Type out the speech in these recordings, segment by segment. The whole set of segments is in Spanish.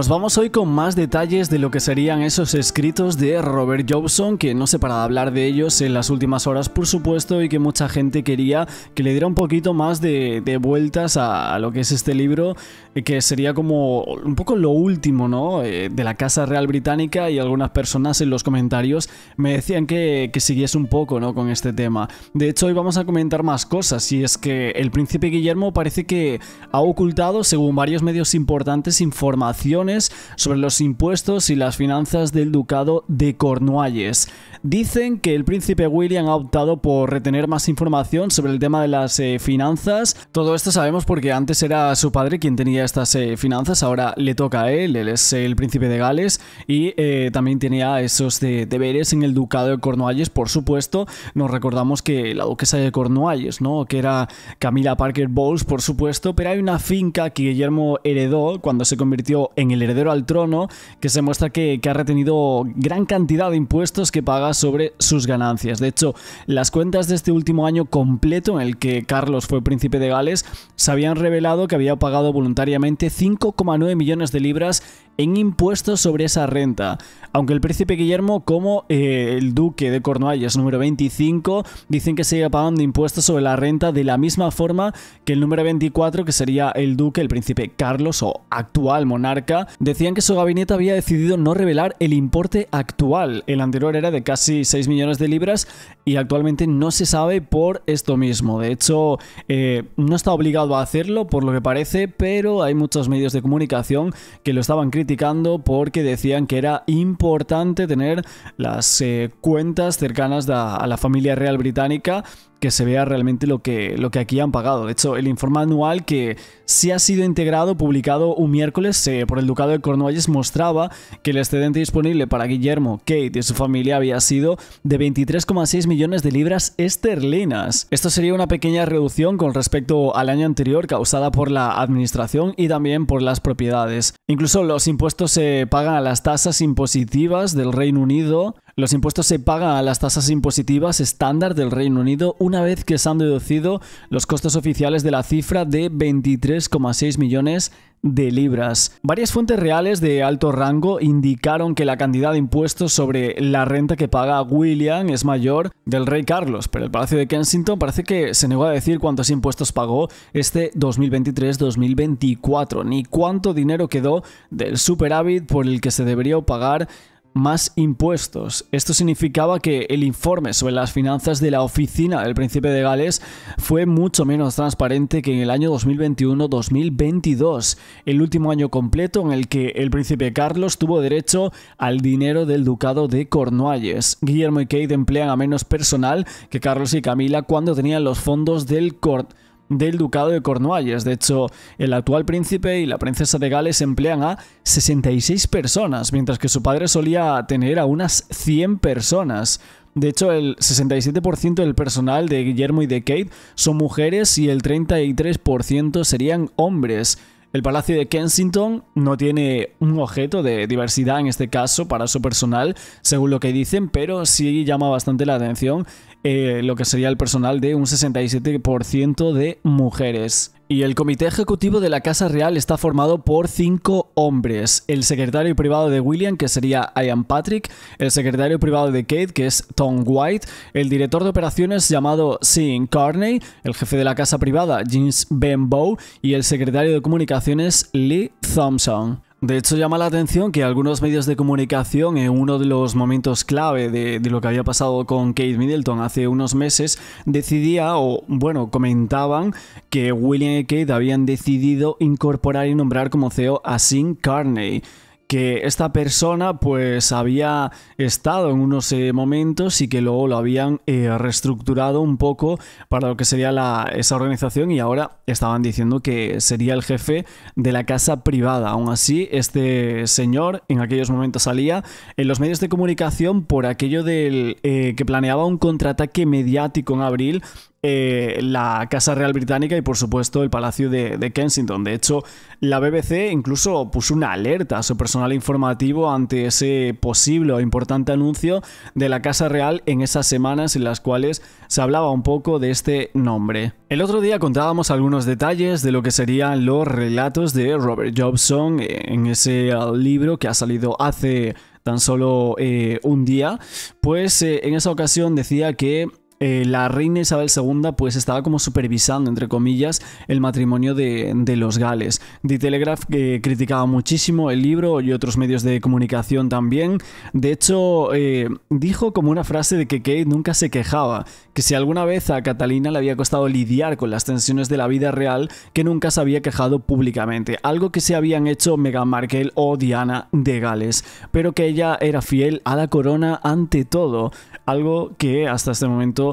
nos vamos hoy con más detalles de lo que serían esos escritos de Robert Jobson, que no se para de hablar de ellos en las últimas horas, por supuesto, y que mucha gente quería que le diera un poquito más de, vueltas a, lo que es este libro, eh, que sería como un poco lo último, ¿no? Eh, de la Casa Real Británica, y algunas personas en los comentarios me decían que, que siguiese un poco, ¿no? Con este tema. De hecho, hoy vamos a comentar más cosas, y es que el príncipe Guillermo parece que ha ocultado, según varios medios importantes, informaciones sobre los impuestos y las finanzas del ducado de Cornualles. Dicen que el príncipe William ha optado por retener más información sobre el tema de las eh, finanzas. Todo esto sabemos porque antes era su padre quien tenía estas eh, finanzas, ahora le toca a él, él es el príncipe de Gales y eh, también tenía esos deberes en el ducado de Cornualles, por supuesto. Nos recordamos que la duquesa de Cornualles, ¿no? que era Camila Parker Bowles, por supuesto, pero hay una finca que Guillermo heredó cuando se convirtió en el heredero al trono, que se muestra que, que ha retenido gran cantidad de impuestos que paga sobre sus ganancias. De hecho, las cuentas de este último año completo en el que Carlos fue príncipe de Gales se habían revelado que había pagado voluntariamente 5,9 millones de libras en impuestos sobre esa renta. Aunque el príncipe Guillermo, como eh, el duque de Cornualles número 25, dicen que sigue pagando impuestos sobre la renta de la misma forma que el número 24, que sería el duque, el príncipe Carlos o actual monarca, decían que su gabinete había decidido no revelar el importe actual. El anterior era de casi 6 millones de libras y actualmente no se sabe por esto mismo. De hecho, eh, no está obligado a hacerlo, por lo que parece, pero hay muchos medios de comunicación que lo estaban criticando criticando porque decían que era importante tener las eh, cuentas cercanas a la familia real británica que se vea realmente lo que, lo que aquí han pagado. De hecho, el informe anual que sí ha sido integrado, publicado un miércoles eh, por el Ducado de Cornualles, mostraba que el excedente disponible para Guillermo, Kate y su familia había sido de 23,6 millones de libras esterlinas. Esto sería una pequeña reducción con respecto al año anterior causada por la administración y también por las propiedades. Incluso los impuestos se pagan a las tasas impositivas del Reino Unido, los impuestos se pagan a las tasas impositivas estándar del Reino Unido una vez que se han deducido los costes oficiales de la cifra de 23,6 millones de libras. Varias fuentes reales de alto rango indicaron que la cantidad de impuestos sobre la renta que paga William es mayor del rey Carlos, pero el Palacio de Kensington parece que se negó a decir cuántos impuestos pagó este 2023-2024, ni cuánto dinero quedó del superávit por el que se debería pagar más impuestos. Esto significaba que el informe sobre las finanzas de la oficina del príncipe de Gales fue mucho menos transparente que en el año 2021-2022, el último año completo en el que el príncipe Carlos tuvo derecho al dinero del ducado de Cornualles. Guillermo y Kate emplean a menos personal que Carlos y Camila cuando tenían los fondos del court del Ducado de Cornualles. De hecho, el actual príncipe y la princesa de Gales emplean a 66 personas, mientras que su padre solía tener a unas 100 personas. De hecho, el 67% del personal de Guillermo y de Kate son mujeres y el 33% serían hombres. El Palacio de Kensington no tiene un objeto de diversidad en este caso para su personal, según lo que dicen, pero sí llama bastante la atención eh, lo que sería el personal de un 67% de mujeres. Y el comité ejecutivo de la Casa Real está formado por cinco hombres. El secretario privado de William, que sería Ian Patrick, el secretario privado de Kate, que es Tom White, el director de operaciones llamado Sean Carney, el jefe de la casa privada James Benbow y el secretario de comunicaciones Lee Thompson. De hecho, llama la atención que algunos medios de comunicación, en uno de los momentos clave de, lo que había pasado con Kate Middleton hace unos meses, decidía o, bueno, comentaban que William y Kate habían decidido incorporar y nombrar como CEO a Sin Carney que esta persona pues había estado en unos eh, momentos y que luego lo habían eh, reestructurado un poco para lo que sería esa organización y ahora estaban diciendo que sería el jefe de la casa privada. Aún así, este señor en aquellos momentos salía en los medios de comunicación por aquello del eh, que planeaba un contraataque mediático en abril eh, la Casa Real Británica y por supuesto el Palacio de, Kensington. De hecho, la BBC incluso puso una alerta a su personal informativo ante ese posible o importante anuncio de la Casa Real en esas semanas en las cuales se hablaba un poco de este nombre. El otro día contábamos algunos detalles de lo que serían los relatos de Robert Jobson eh, en ese libro que ha salido hace tan solo eh, un día, pues en esa ocasión decía que eh, la reina Isabel II pues estaba como supervisando, entre comillas, el matrimonio de, los gales. The Telegraph eh, criticaba muchísimo el libro y otros medios de comunicación también. De hecho, eh, dijo como una frase de que Kate nunca se quejaba, que si alguna vez a Catalina le había costado lidiar con las tensiones de la vida real, que nunca se había quejado públicamente, algo que se habían hecho Meghan Markle o Diana de Gales, pero que ella era fiel a la corona ante todo, algo que hasta este momento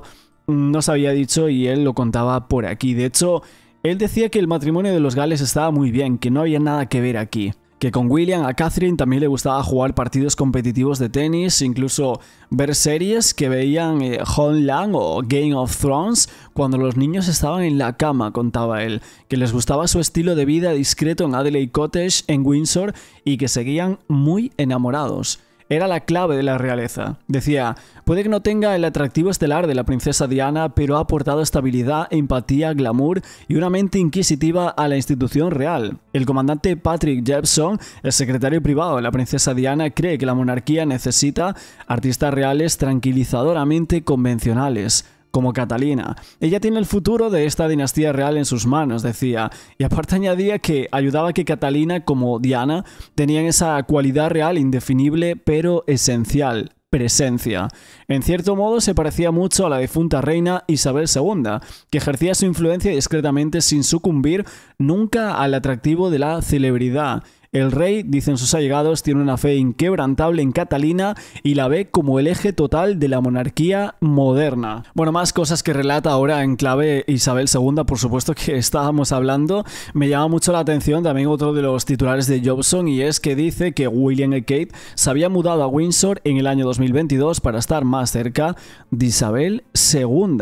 no nos había dicho y él lo contaba por aquí. De hecho, él decía que el matrimonio de los Gales estaba muy bien, que no había nada que ver aquí. Que con William a Catherine también le gustaba jugar partidos competitivos de tenis, incluso ver series que veían eh, Homeland o Game of Thrones cuando los niños estaban en la cama, contaba él. Que les gustaba su estilo de vida discreto en Adelaide Cottage, en Windsor, y que seguían muy enamorados era la clave de la realeza. Decía, puede que no tenga el atractivo estelar de la princesa Diana, pero ha aportado estabilidad, empatía, glamour y una mente inquisitiva a la institución real. El comandante Patrick Jepson, el secretario privado de la princesa Diana, cree que la monarquía necesita artistas reales tranquilizadoramente convencionales como Catalina. Ella tiene el futuro de esta dinastía real en sus manos, decía, y aparte añadía que ayudaba que Catalina como Diana tenían esa cualidad real indefinible pero esencial, presencia. En cierto modo se parecía mucho a la difunta reina Isabel II, que ejercía su influencia discretamente sin sucumbir nunca al atractivo de la celebridad. El rey, dicen sus allegados, tiene una fe inquebrantable en Catalina y la ve como el eje total de la monarquía moderna. Bueno, más cosas que relata ahora en clave Isabel II, por supuesto que estábamos hablando. Me llama mucho la atención también otro de los titulares de Jobson y es que dice que William y Kate se había mudado a Windsor en el año 2022 para estar más cerca de Isabel II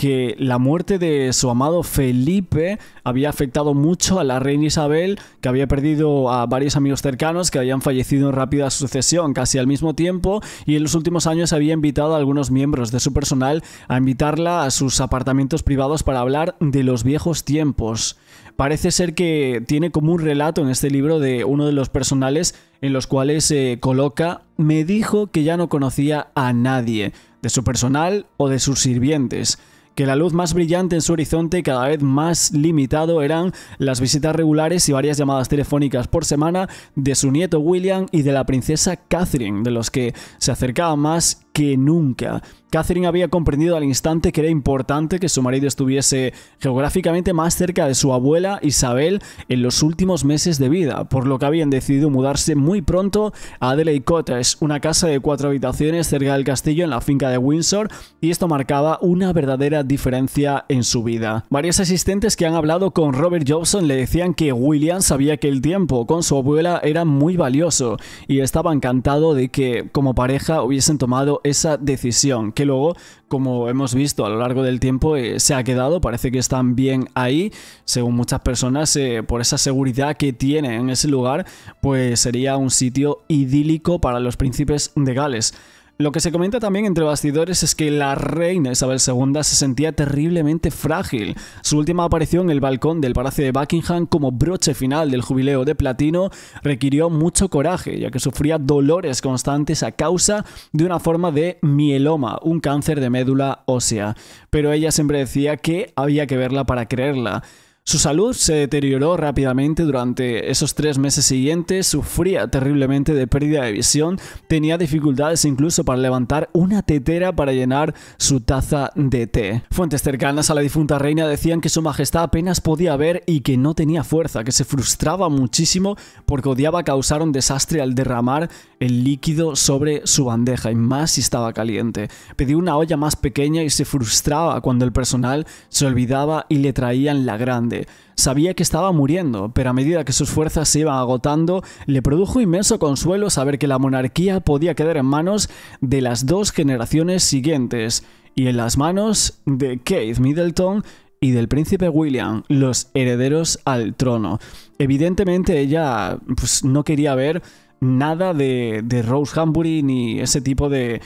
que la muerte de su amado Felipe había afectado mucho a la reina Isabel, que había perdido a varios amigos cercanos que habían fallecido en rápida sucesión, casi al mismo tiempo, y en los últimos años había invitado a algunos miembros de su personal a invitarla a sus apartamentos privados para hablar de los viejos tiempos. Parece ser que tiene como un relato en este libro de uno de los personales en los cuales se coloca, me dijo que ya no conocía a nadie, de su personal o de sus sirvientes que la luz más brillante en su horizonte cada vez más limitado eran las visitas regulares y varias llamadas telefónicas por semana de su nieto William y de la princesa Catherine, de los que se acercaba más que nunca. Catherine había comprendido al instante que era importante que su marido estuviese geográficamente más cerca de su abuela Isabel en los últimos meses de vida, por lo que habían decidido mudarse muy pronto a Adelaide Cottage, una casa de cuatro habitaciones cerca del castillo en la finca de Windsor, y esto marcaba una verdadera diferencia en su vida. Varios asistentes que han hablado con Robert Jobson le decían que William sabía que el tiempo con su abuela era muy valioso y estaba encantado de que, como pareja, hubiesen tomado esa decisión, que luego, como hemos visto a lo largo del tiempo, eh, se ha quedado, parece que están bien ahí, según muchas personas, eh, por esa seguridad que tiene en ese lugar, pues sería un sitio idílico para los príncipes de Gales. Lo que se comenta también entre bastidores es que la reina Isabel II se sentía terriblemente frágil. Su última aparición en el balcón del Palacio de Buckingham como broche final del jubileo de platino requirió mucho coraje, ya que sufría dolores constantes a causa de una forma de mieloma, un cáncer de médula ósea. Pero ella siempre decía que había que verla para creerla. Su salud se deterioró rápidamente durante esos tres meses siguientes, sufría terriblemente de pérdida de visión, tenía dificultades incluso para levantar una tetera para llenar su taza de té. Fuentes cercanas a la difunta reina decían que su majestad apenas podía ver y que no tenía fuerza, que se frustraba muchísimo porque odiaba causar un desastre al derramar el líquido sobre su bandeja y más si estaba caliente. Pedí una olla más pequeña y se frustraba cuando el personal se olvidaba y le traían la grande. Sabía que estaba muriendo, pero a medida que sus fuerzas se iban agotando, le produjo inmenso consuelo saber que la monarquía podía quedar en manos de las dos generaciones siguientes y en las manos de Kate Middleton y del príncipe William, los herederos al trono. Evidentemente ella pues, no quería ver nada de, de Rose Hambury ni ese tipo de,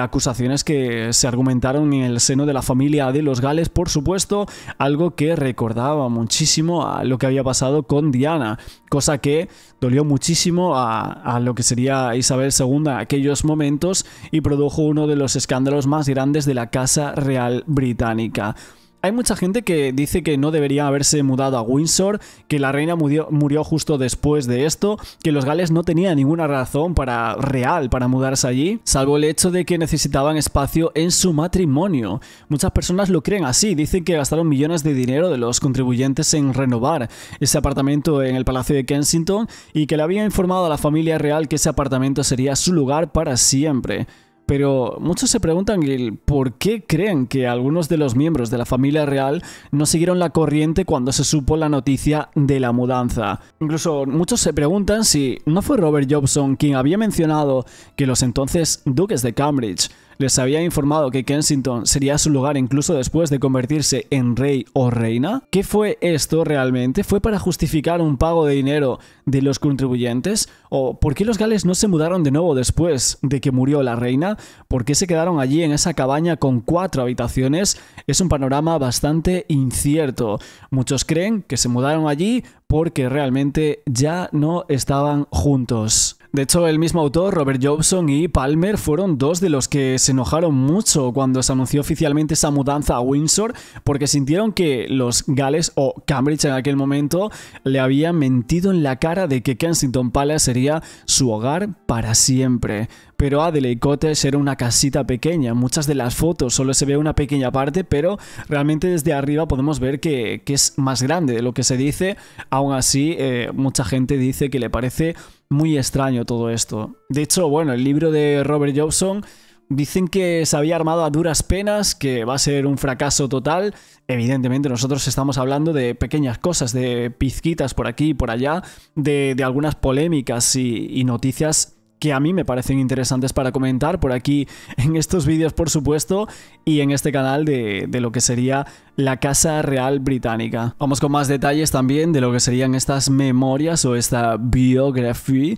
acusaciones que se argumentaron en el seno de la familia de los Gales, por supuesto, algo que recordaba muchísimo a lo que había pasado con Diana, cosa que dolió muchísimo a, a, lo que sería Isabel II en aquellos momentos y produjo uno de los escándalos más grandes de la Casa Real Británica. Hay mucha gente que dice que no debería haberse mudado a Windsor, que la reina murió, justo después de esto, que los gales no tenían ninguna razón para real para mudarse allí, salvo el hecho de que necesitaban espacio en su matrimonio. Muchas personas lo creen así, dicen que gastaron millones de dinero de los contribuyentes en renovar ese apartamento en el Palacio de Kensington y que le habían informado a la familia real que ese apartamento sería su lugar para siempre pero muchos se preguntan por qué creen que algunos de los miembros de la familia real no siguieron la corriente cuando se supo la noticia de la mudanza. Incluso muchos se preguntan si no fue Robert Jobson quien había mencionado que los entonces duques de Cambridge les había informado que Kensington sería su lugar incluso después de convertirse en rey o reina? ¿Qué fue esto realmente? ¿Fue para justificar un pago de dinero de los contribuyentes? ¿O por qué los gales no se mudaron de nuevo después de que murió la reina? ¿Por qué se quedaron allí en esa cabaña con cuatro habitaciones? Es un panorama bastante incierto. Muchos creen que se mudaron allí porque realmente ya no estaban juntos. De hecho, el mismo autor, Robert Jobson y Palmer, fueron dos de los que se enojaron mucho cuando se anunció oficialmente esa mudanza a Windsor, porque sintieron que los Gales o Cambridge en aquel momento le habían mentido en la cara de que Kensington Palace sería su hogar para siempre. Pero Adelaide Cottage era una casita pequeña, muchas de las fotos solo se ve una pequeña parte, pero realmente desde arriba podemos ver que, es más grande de lo que se dice, aún así eh, mucha gente dice que le parece muy extraño todo esto. De hecho, bueno, el libro de Robert Jobson dicen que se había armado a duras penas, que va a ser un fracaso total. Evidentemente nosotros estamos hablando de pequeñas cosas, de pizquitas por aquí y por allá, de, algunas polémicas y, y noticias que a mí me parecen interesantes para comentar por aquí en estos vídeos, por supuesto, y en este canal de, de lo que sería la Casa Real Británica. Vamos con más detalles también de lo que serían estas memorias o esta biografía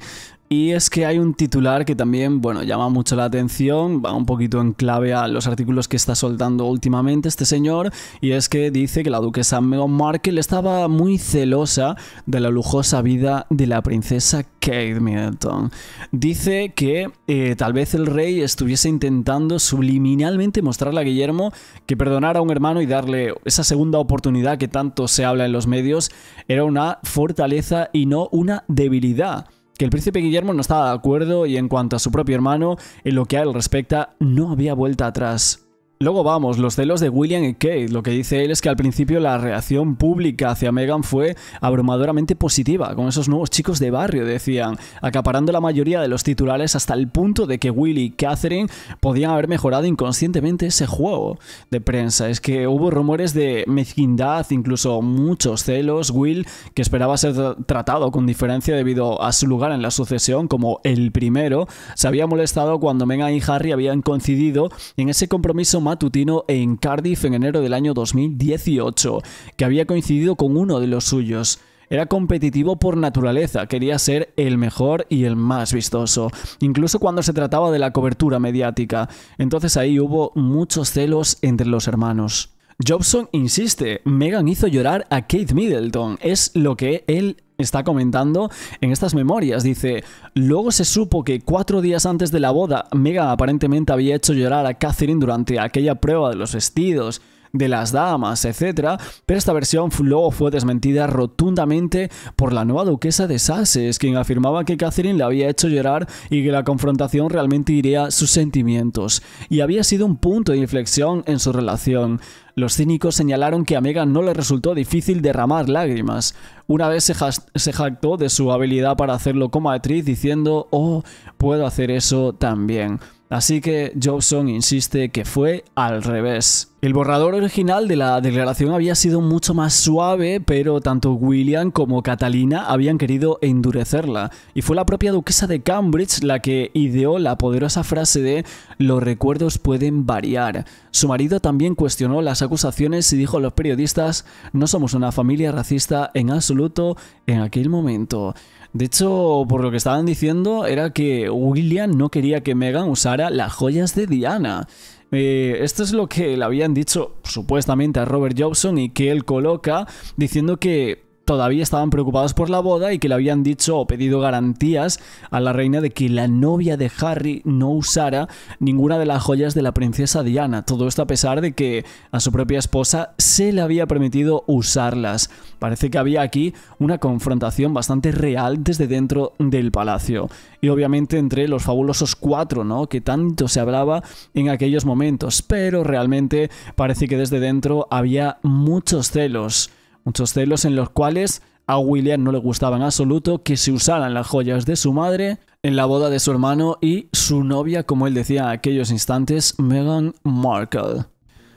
y es que hay un titular que también, bueno, llama mucho la atención, va un poquito en clave a los artículos que está soltando últimamente este señor, y es que dice que la duquesa Meghan Markle estaba muy celosa de la lujosa vida de la princesa Kate Middleton. Dice que eh, tal vez el rey estuviese intentando subliminalmente mostrarle a Guillermo que perdonar a un hermano y darle esa segunda oportunidad que tanto se habla en los medios era una fortaleza y no una debilidad que el príncipe Guillermo no estaba de acuerdo y en cuanto a su propio hermano, en lo que a él respecta, no había vuelta atrás. Luego vamos, los celos de William y Kate. Lo que dice él es que al principio la reacción pública hacia Meghan fue abrumadoramente positiva, con esos nuevos chicos de barrio, decían, acaparando la mayoría de los titulares hasta el punto de que Will y Catherine podían haber mejorado inconscientemente ese juego de prensa. Es que hubo rumores de mezquindad, incluso muchos celos. Will, que esperaba ser tratado con diferencia debido a su lugar en la sucesión como el primero, se había molestado cuando Meghan y Harry habían coincidido en ese compromiso más matutino en Cardiff en enero del año 2018, que había coincidido con uno de los suyos. Era competitivo por naturaleza, quería ser el mejor y el más vistoso, incluso cuando se trataba de la cobertura mediática. Entonces ahí hubo muchos celos entre los hermanos. Jobson insiste, Megan hizo llorar a Kate Middleton, es lo que él está comentando en estas memorias. Dice, luego se supo que cuatro días antes de la boda, mega aparentemente había hecho llorar a Catherine durante aquella prueba de los vestidos de las damas, etc. Pero esta versión luego fue desmentida rotundamente por la nueva duquesa de Sasses, quien afirmaba que Catherine le había hecho llorar y que la confrontación realmente iría sus sentimientos, y había sido un punto de inflexión en su relación. Los cínicos señalaron que a Megan no le resultó difícil derramar lágrimas. Una vez se, jactó de su habilidad para hacerlo como actriz diciendo, oh, puedo hacer eso también. Así que Jobson insiste que fue al revés. El borrador original de la declaración había sido mucho más suave, pero tanto William como Catalina habían querido endurecerla, y fue la propia duquesa de Cambridge la que ideó la poderosa frase de los recuerdos pueden variar. Su marido también cuestionó las acusaciones y dijo a los periodistas no somos una familia racista en absoluto en aquel momento. De hecho, por lo que estaban diciendo, era que William no quería que Meghan usara las joyas de Diana. Eh, esto es lo que le habían dicho supuestamente a Robert Jobson y que él coloca diciendo que todavía estaban preocupados por la boda y que le habían dicho o pedido garantías a la reina de que la novia de Harry no usara ninguna de las joyas de la princesa Diana. Todo esto a pesar de que a su propia esposa se le había permitido usarlas. Parece que había aquí una confrontación bastante real desde dentro del palacio. Y obviamente entre los fabulosos cuatro, ¿no? Que tanto se hablaba en aquellos momentos. Pero realmente parece que desde dentro había muchos celos. Muchos celos en los cuales a William no le gustaba en absoluto que se usaran las joyas de su madre en la boda de su hermano y su novia, como él decía en aquellos instantes, Meghan Markle.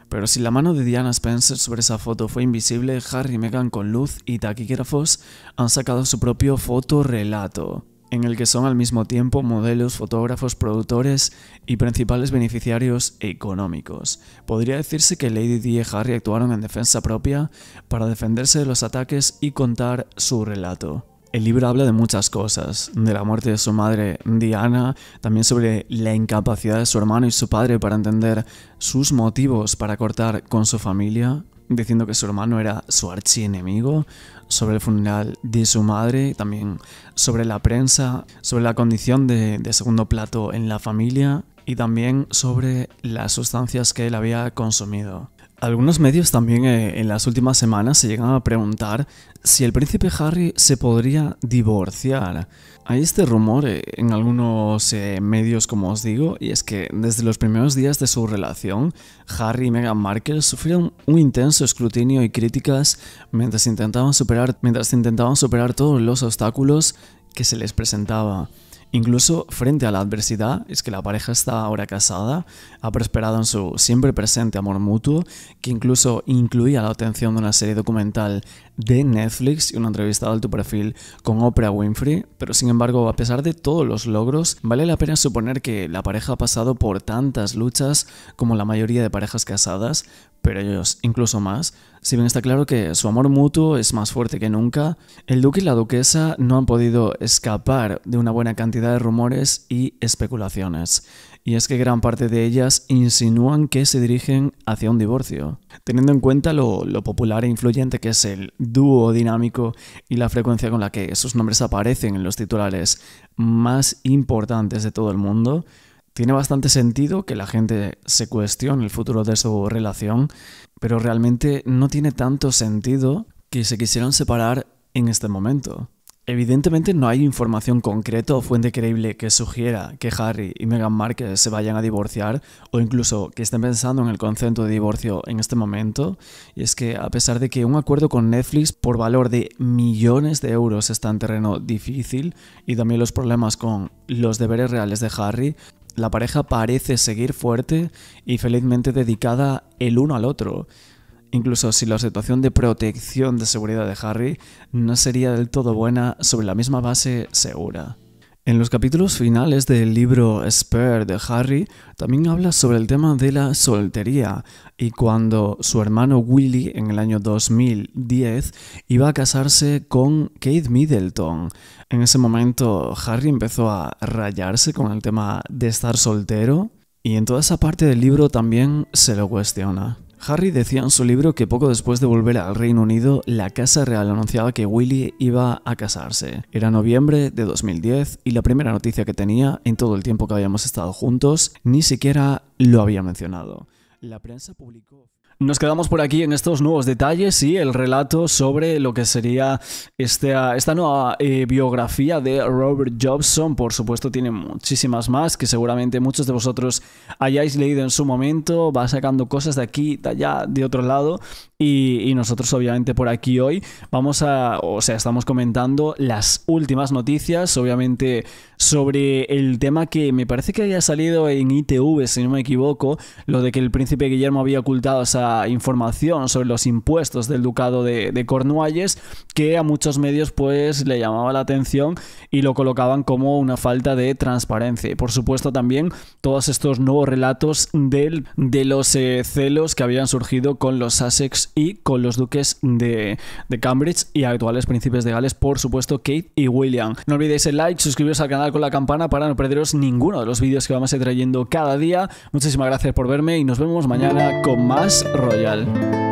Pero si la mano de Diana Spencer sobre esa foto fue invisible, Harry y Meghan con luz y taquígrafos han sacado su propio fotorelato en el que son al mismo tiempo modelos, fotógrafos, productores y principales beneficiarios económicos. Podría decirse que Lady Di y Harry actuaron en defensa propia para defenderse de los ataques y contar su relato. El libro habla de muchas cosas, de la muerte de su madre Diana, también sobre la incapacidad de su hermano y su padre para entender sus motivos para cortar con su familia, diciendo que su hermano era su archienemigo, sobre el funeral de su madre, también sobre la prensa, sobre la condición de, segundo plato en la familia y también sobre las sustancias que él había consumido. Algunos medios también eh, en las últimas semanas se llegan a preguntar si el príncipe Harry se podría divorciar. Hay este rumor eh, en algunos eh, medios, como os digo, y es que desde los primeros días de su relación, Harry y Meghan Markle sufrieron un intenso escrutinio y críticas mientras intentaban superar, mientras intentaban superar todos los obstáculos que se les presentaba. Incluso frente a la adversidad, es que la pareja está ahora casada, ha prosperado en su siempre presente amor mutuo, que incluso incluía la atención de una serie documental de Netflix y una entrevista de alto perfil con Oprah Winfrey, pero sin embargo, a pesar de todos los logros, vale la pena suponer que la pareja ha pasado por tantas luchas como la mayoría de parejas casadas, pero ellos incluso más. Si bien está claro que su amor mutuo es más fuerte que nunca, el duque y la duquesa no han podido escapar de una buena cantidad de rumores y especulaciones y es que gran parte de ellas insinúan que se dirigen hacia un divorcio, teniendo en cuenta lo, popular e influyente que es el dúo dinámico y la frecuencia con la que esos nombres aparecen en los titulares más importantes de todo el mundo. Tiene bastante sentido que la gente se cuestione el futuro de su relación, pero realmente no tiene tanto sentido que se quisieran separar en este momento. Evidentemente no hay información concreta o fuente creíble que sugiera que Harry y Meghan Markle se vayan a divorciar o incluso que estén pensando en el concepto de divorcio en este momento. Y es que a pesar de que un acuerdo con Netflix por valor de millones de euros está en terreno difícil y también los problemas con los deberes reales de Harry, la pareja parece seguir fuerte y felizmente dedicada el uno al otro. Incluso si la situación de protección de seguridad de Harry no sería del todo buena sobre la misma base segura. En los capítulos finales del libro Spare de Harry también habla sobre el tema de la soltería y cuando su hermano Willy en el año 2010 iba a casarse con Kate Middleton. En ese momento Harry empezó a rayarse con el tema de estar soltero y en toda esa parte del libro también se lo cuestiona. Harry decía en su libro que poco después de volver al Reino Unido, la Casa Real anunciaba que Willy iba a casarse. Era noviembre de 2010 y la primera noticia que tenía en todo el tiempo que habíamos estado juntos ni siquiera lo había mencionado. La prensa publicó... Nos quedamos por aquí en estos nuevos detalles y el relato sobre lo que sería esta, ah, esta nueva eh, biografía de Robert Jobson. Por supuesto, tiene muchísimas más que seguramente muchos de vosotros hayáis leído en su momento. Va sacando cosas de aquí, de allá, de otro lado. Y, nosotros, obviamente, por aquí hoy vamos a, o sea, estamos comentando las últimas noticias, obviamente, sobre el tema que me parece que haya salido en ITV, si no me equivoco, lo de que el príncipe Guillermo había ocultado esa información sobre los impuestos del ducado de, de Cornualles que a muchos medios pues le llamaba la atención y lo colocaban como una falta de transparencia. Y por supuesto también todos estos nuevos relatos del, de los eh, celos que habían surgido con los Sussex y con los duques de, de Cambridge y actuales príncipes de Gales, por supuesto Kate y William. No olvidéis el like, suscribiros al canal con la campana para no perderos ninguno de los vídeos que vamos a ir trayendo cada día. Muchísimas gracias por verme y nos vemos mañana con más. Royal.